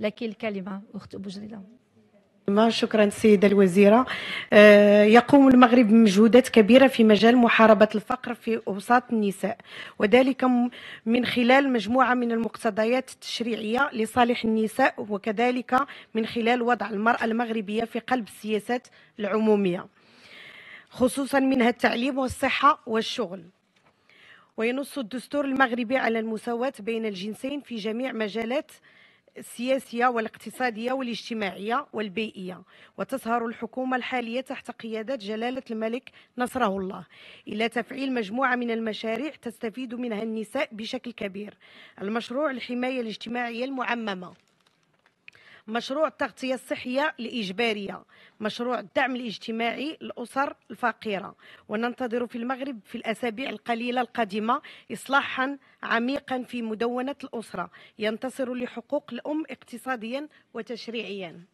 لك الكلمة أخت أبو جريدة شكرا سيدة الوزيرة آه، يقوم المغرب بمجهودات كبيرة في مجال محاربة الفقر في أوساط النساء وذلك من خلال مجموعة من المقتضيات التشريعية لصالح النساء وكذلك من خلال وضع المرأة المغربية في قلب السياسات العمومية خصوصا منها التعليم والصحة والشغل وينص الدستور المغربي على المساواة بين الجنسين في جميع مجالات السياسية والاقتصادية والاجتماعية والبيئية وتسهر الحكومة الحالية تحت قيادة جلالة الملك نصره الله إلى تفعيل مجموعة من المشاريع تستفيد منها النساء بشكل كبير المشروع الحماية الاجتماعية المعممة مشروع التغطية الصحية الإجبارية مشروع الدعم الاجتماعي للأسر الفقيرة وننتظر في المغرب في الأسابيع القليلة القادمة إصلاحا عميقا في مدونة الأسرة ينتصر لحقوق الأم اقتصاديا وتشريعيا